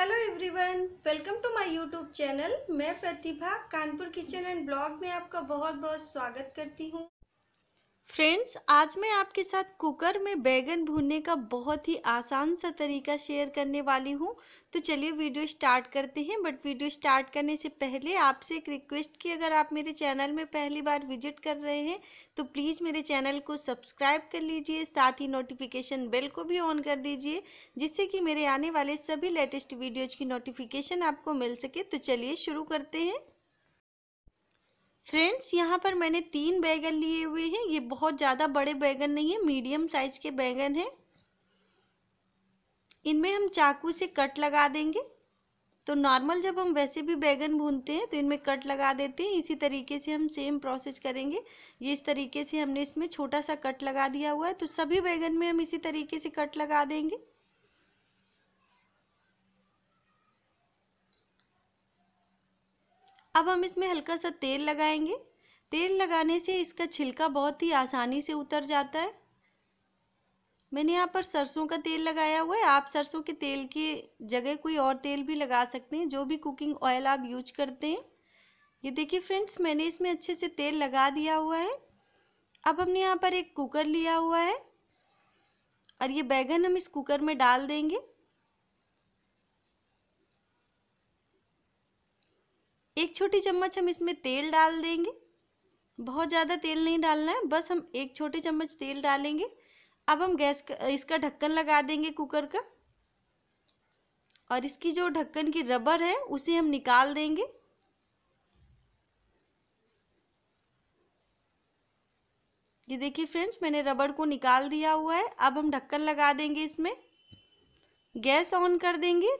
hello everyone welcome to my YouTube channel मैं Pratibha Kanpur kitchen and blog में आपका बहुत बहुत स्वागत करती हूँ फ्रेंड्स आज मैं आपके साथ कुकर में बैगन भूनने का बहुत ही आसान सा तरीका शेयर करने वाली हूँ तो चलिए वीडियो स्टार्ट करते हैं बट वीडियो स्टार्ट करने से पहले आपसे एक रिक्वेस्ट की अगर आप मेरे चैनल में पहली बार विजिट कर रहे हैं तो प्लीज़ मेरे चैनल को सब्सक्राइब कर लीजिए साथ ही नोटिफिकेशन बेल को भी ऑन कर दीजिए जिससे कि मेरे आने वाले सभी लेटेस्ट वीडियोज़ की नोटिफिकेशन आपको मिल सके तो चलिए शुरू करते हैं फ्रेंड्स यहाँ पर मैंने तीन बैगन लिए हुए हैं ये बहुत ज़्यादा बड़े बैगन नहीं है मीडियम साइज के बैगन हैं इनमें हम चाकू से कट लगा देंगे तो नॉर्मल जब हम वैसे भी बैगन भूनते हैं तो इनमें कट लगा देते हैं इसी तरीके से हम सेम प्रोसेस करेंगे ये इस तरीके से हमने इसमें छोटा सा कट लगा दिया हुआ है तो सभी बैगन में हम इसी तरीके से कट लगा देंगे अब हम इसमें हल्का सा तेल लगाएंगे तेल लगाने से इसका छिलका बहुत ही आसानी से उतर जाता है मैंने यहाँ पर सरसों का तेल लगाया हुआ है आप सरसों के तेल की जगह कोई और तेल भी लगा सकते हैं जो भी कुकिंग ऑयल आप यूज करते हैं ये देखिए फ्रेंड्स मैंने इसमें अच्छे से तेल लगा दिया हुआ है अब हमने यहाँ पर एक कुकर लिया हुआ है और ये बैगन हम इस कुकर में डाल देंगे एक छोटी चम्मच हम इसमें तेल डाल देंगे बहुत ज़्यादा तेल नहीं डालना है बस हम एक छोटी चम्मच तेल डालेंगे अब हम गैस का इसका ढक्कन लगा देंगे कुकर का और इसकी जो ढक्कन की रबर है उसे हम निकाल देंगे ये देखिए फ्रेंड्स मैंने रबड़ को निकाल दिया हुआ है अब हम ढक्कन लगा देंगे इसमें गैस ऑन कर देंगे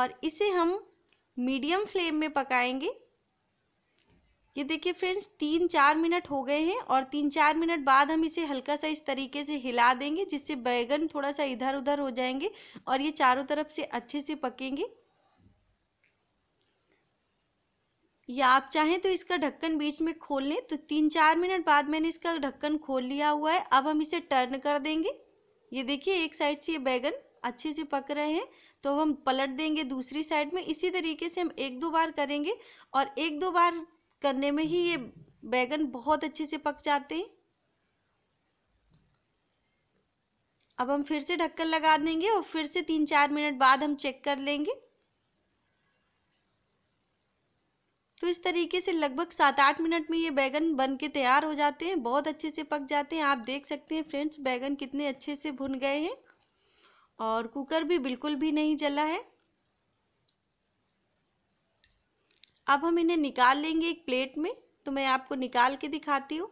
और इसे हम मीडियम फ्लेम में पकाएंगे ये देखिए फ्रेंड्स तीन चार मिनट हो गए हैं और तीन चार मिनट बाद हम इसे हल्का सा इस तरीके से हिला देंगे जिससे बैगन थोड़ा सा इधर उधर हो जाएंगे और ये चारों तरफ से अच्छे से पकेंगे या आप चाहें तो इसका ढक्कन बीच में खोल लें तो तीन चार मिनट बाद मैंने इसका ढक्कन खोल लिया हुआ है अब हम इसे टर्न कर देंगे ये देखिए एक साइड से ये बैगन अच्छे से पक रहे हैं तो हम पलट देंगे दूसरी साइड में इसी तरीके से हम एक दो बार करेंगे और एक दो बार करने में ही ये बैगन बहुत अच्छे से पक जाते हैं अब हम फिर से ढक्कन लगा देंगे और फिर से तीन चार मिनट बाद हम चेक कर लेंगे तो इस तरीके से लगभग सात आठ मिनट में ये बैगन बन के तैयार हो जाते हैं बहुत अच्छे से पक जाते हैं आप देख सकते हैं फ्रेंड्स बैगन कितने अच्छे से भुन गए हैं और कुकर भी बिल्कुल भी नहीं जला है अब हम इन्हें निकाल लेंगे एक प्लेट में तो मैं आपको निकाल के दिखाती हूँ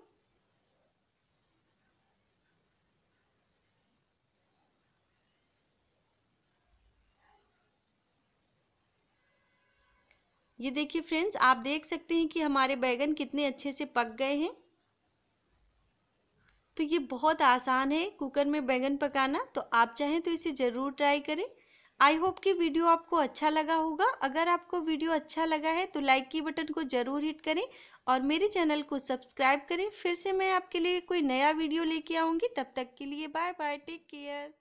ये देखिए फ्रेंड्स आप देख सकते हैं कि हमारे बैगन कितने अच्छे से पक गए हैं तो ये बहुत आसान है कुकर में बैंगन पकाना तो आप चाहें तो इसे ज़रूर ट्राई करें आई होप कि वीडियो आपको अच्छा लगा होगा अगर आपको वीडियो अच्छा लगा है तो लाइक की बटन को ज़रूर हिट करें और मेरे चैनल को सब्सक्राइब करें फिर से मैं आपके लिए कोई नया वीडियो लेके आऊँगी तब तक के लिए बाय बाय टेक केयर